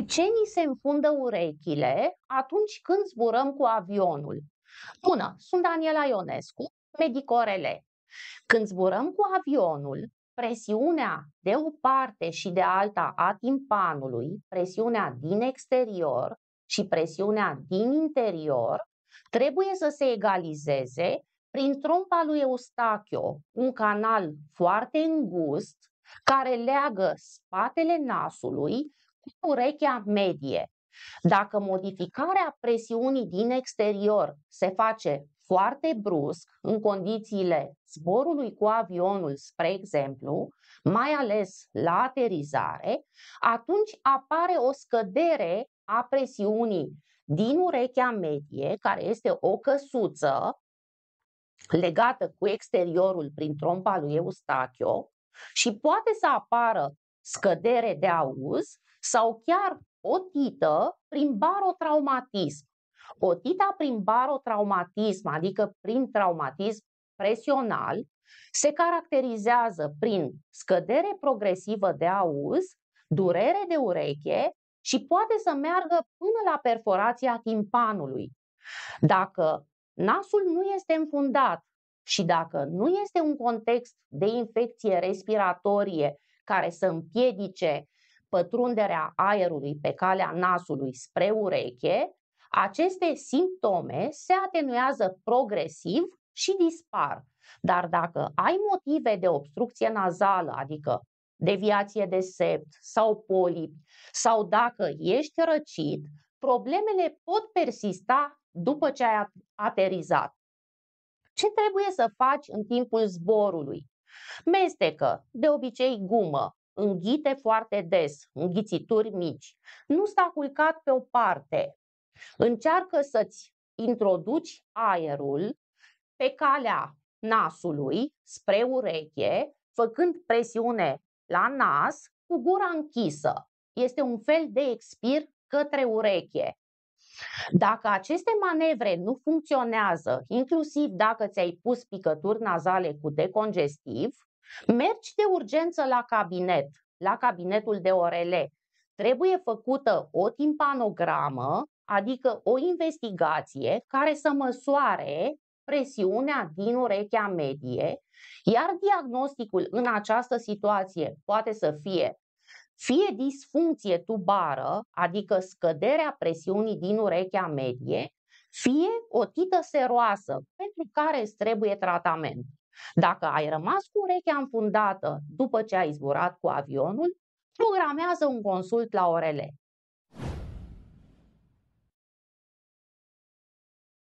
ce ni se înfundă urechile atunci când zburăm cu avionul? Bună, sunt Daniela Ionescu, medicorele. Când zburăm cu avionul, presiunea de o parte și de alta a timpanului, presiunea din exterior și presiunea din interior, trebuie să se egalizeze prin trompa lui Eustachio, un canal foarte îngust care leagă spatele nasului urechea medie. Dacă modificarea presiunii din exterior se face foarte brusc în condițiile zborului cu avionul, spre exemplu, mai ales la aterizare, atunci apare o scădere a presiunii din urechea medie, care este o căsuță legată cu exteriorul prin trompa lui Eustachio și poate să apară scădere de auz sau chiar otită prin barotraumatism. Otita prin barotraumatism, adică prin traumatism presional, se caracterizează prin scădere progresivă de auz, durere de ureche și poate să meargă până la perforația timpanului. Dacă nasul nu este înfundat și dacă nu este un context de infecție respiratorie care să împiedice pătrunderea aerului pe calea nasului spre ureche, aceste simptome se atenuează progresiv și dispar. Dar dacă ai motive de obstrucție nazală, adică deviație de sept sau polip, sau dacă ești răcit, problemele pot persista după ce ai aterizat. Ce trebuie să faci în timpul zborului? Mestecă, de obicei gumă, înghite foarte des, înghițituri mici. Nu sta culcat pe o parte. Încearcă să-ți introduci aerul pe calea nasului spre ureche, făcând presiune la nas cu gura închisă. Este un fel de expir către ureche. Dacă aceste manevre nu funcționează, inclusiv dacă ți-ai pus picături nazale cu decongestiv, mergi de urgență la cabinet, la cabinetul de ORL. Trebuie făcută o timpanogramă, adică o investigație care să măsoare presiunea din urechea medie, iar diagnosticul în această situație poate să fie fie disfuncție tubară, adică scăderea presiunii din urechea medie, fie o tită seroasă, pentru care îți trebuie tratament. Dacă ai rămas cu urechea înfundată după ce ai zburat cu avionul, programează un consult la orele.